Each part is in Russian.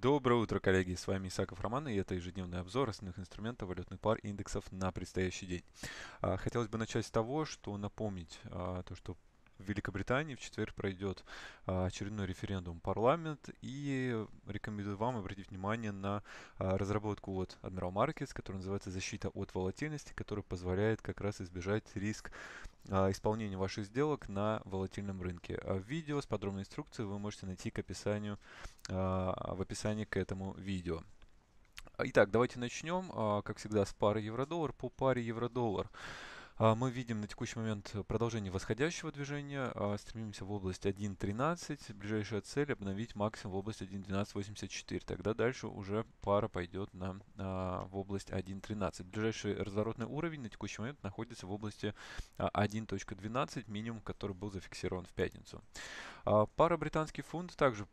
Доброе утро, коллеги! С вами Исаков Роман, и это ежедневный обзор основных инструментов валютных пар индексов на предстоящий день. А, хотелось бы начать с того, что напомнить, а, то, что в Великобритании в четверг пройдет а, очередной референдум парламент. И рекомендую вам обратить внимание на а, разработку от Admiral Markets, которая называется «Защита от волатильности», которая позволяет как раз избежать риск а, исполнения ваших сделок на волатильном рынке. Видео с подробной инструкцией вы можете найти к описанию, в описании к этому видео. Итак, давайте начнем, как всегда, с пары евро-доллар. По паре евро-доллар. доллар а, мы видим на текущий момент продолжение восходящего движения, а, стремимся в область 1.13, ближайшая цель обновить максимум в область 1.1284, тогда дальше уже пара пойдет на, а, в область 1.13. Ближайший разворотный уровень на текущий момент находится в области 1.12, минимум, который был зафиксирован в пятницу. Пара британский фунт также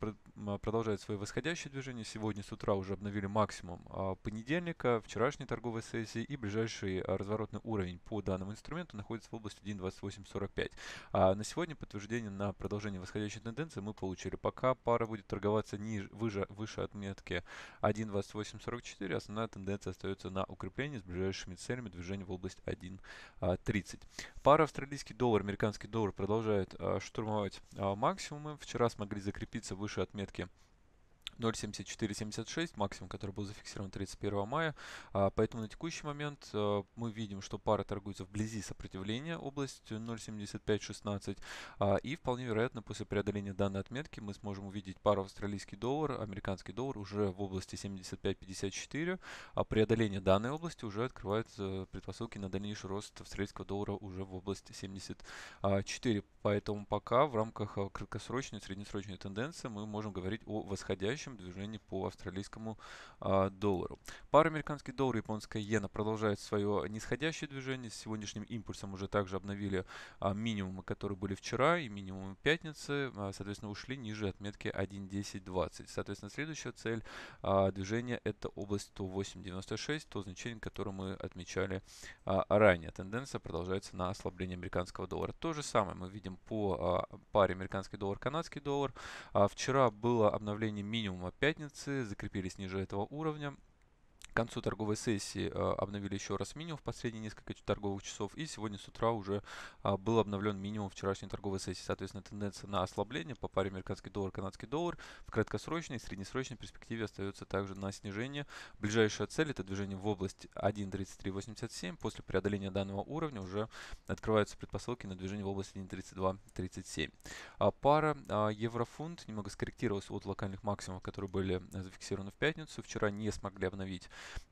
продолжает свои восходящие движения, сегодня с утра уже обновили максимум понедельника, вчерашней торговой сессии и ближайший разворотный уровень по данным инструмента находится в области 1.2845. А на сегодня подтверждение на продолжение восходящей тенденции мы получили. Пока пара будет торговаться ниже, выше, выше отметки 1.2844, основная тенденция остается на укреплении с ближайшими целями движения в область 1.30. Пара австралийский доллар, американский доллар продолжает а, штурмовать а, максимумы. Вчера смогли закрепиться выше отметки 0.7476, максимум, который был зафиксирован 31 мая. А, поэтому на текущий момент а, мы видим, что пара торгуется вблизи сопротивления, области 0.7516. А, и вполне вероятно, после преодоления данной отметки мы сможем увидеть пару австралийский доллар, американский доллар уже в области 75.54. А преодоление данной области уже открывает э, предпосылки на дальнейший рост австралийского доллара уже в области 74. Поэтому пока в рамках э, краткосрочной и среднесрочной тенденции мы можем говорить о восходящей общем движении по австралийскому э, доллару. Пара американский доллар и японская иена продолжает свое нисходящее движение. С сегодняшним импульсом уже также обновили э, минимумы, которые были вчера, и минимумы пятницы. Э, соответственно, ушли ниже отметки 1.10.20. Соответственно, следующая цель э, движения это область 108.96, то значение, которое мы отмечали э, ранее. Тенденция продолжается на ослабление американского доллара. То же самое мы видим по э, паре американский доллар-канадский доллар. Э, вчера было обновление минимума минимума пятницы, закрепились ниже этого уровня концу торговой сессии э, обновили еще раз минимум в последние несколько торговых часов. И сегодня с утра уже а, был обновлен минимум вчерашней торговой сессии. Соответственно, тенденция на ослабление по паре американский доллар, канадский доллар в краткосрочной и среднесрочной перспективе остается также на снижение. Ближайшая цель это движение в область 1.3387. После преодоления данного уровня уже открываются предпосылки на движение в область 1.3237. А пара а, еврофунт немного скорректировалась от локальных максимумов, которые были э, зафиксированы в пятницу. Вчера не смогли обновить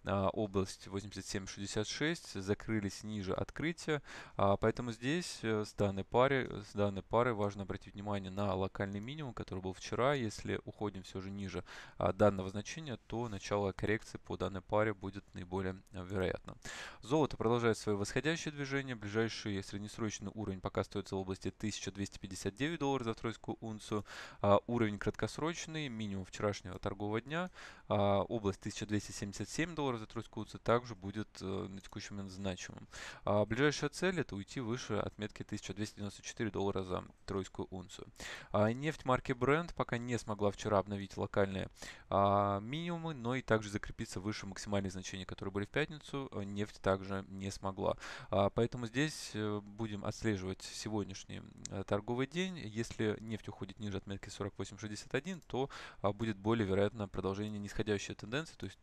Э, область 87.66, закрылись ниже открытия, а, поэтому здесь э, с данной, пары, с данной пары важно обратить внимание на локальный минимум, который был вчера. Если уходим все же ниже а, данного значения, то начало коррекции по данной паре будет наиболее э, вероятно. Золото продолжает свое восходящее движение. Ближайший среднесрочный уровень пока остается в области 1259 долларов за тройскую унцию. А, уровень краткосрочный, минимум вчерашнего торгового дня, область 1277 7 долларов за тройскую УЦ также будет э, на текущий момент значимым. А ближайшая цель это уйти выше отметки 1294 доллара за тройскую унцию. А нефть марки Brent пока не смогла вчера обновить локальные а, минимумы, но и также закрепиться выше максимальных значений, которые были в пятницу, э, нефть также не смогла. А, поэтому здесь э, будем отслеживать сегодняшний торговый день. Если нефть уходит ниже отметки 48.61, то а, будет более вероятно продолжение нисходящей тенденции, то есть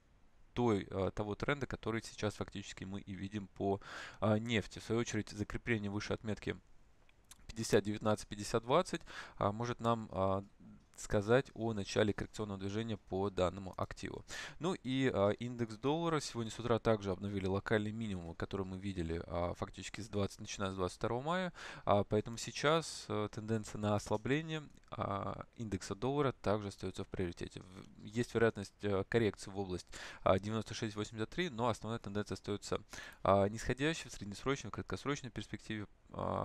той, э, того тренда, который сейчас фактически мы и видим по э, нефти. В свою очередь, закрепление выше отметки 50-19, 50-20 а, может нам а, сказать о начале коррекционного движения по данному активу. Ну и а, индекс доллара сегодня с утра также обновили локальный минимум, который мы видели а, фактически с 20, начиная с 22 мая, а, поэтому сейчас а, тенденция на ослабление а, индекса доллара также остается в приоритете. Есть вероятность э, коррекции в область 96.83, а, но основная тенденция остается а, нисходящей в среднесрочной и краткосрочной перспективе.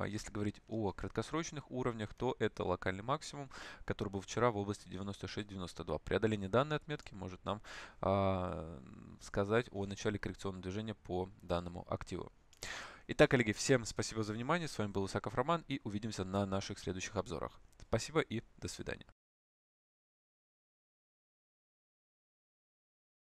Если говорить о краткосрочных уровнях, то это локальный максимум, который был вчера в области 96.92. Преодоление данной отметки может нам сказать о начале коррекционного движения по данному активу. Итак, коллеги, всем спасибо за внимание. С вами был Исаков Роман и увидимся на наших следующих обзорах. Спасибо и до свидания.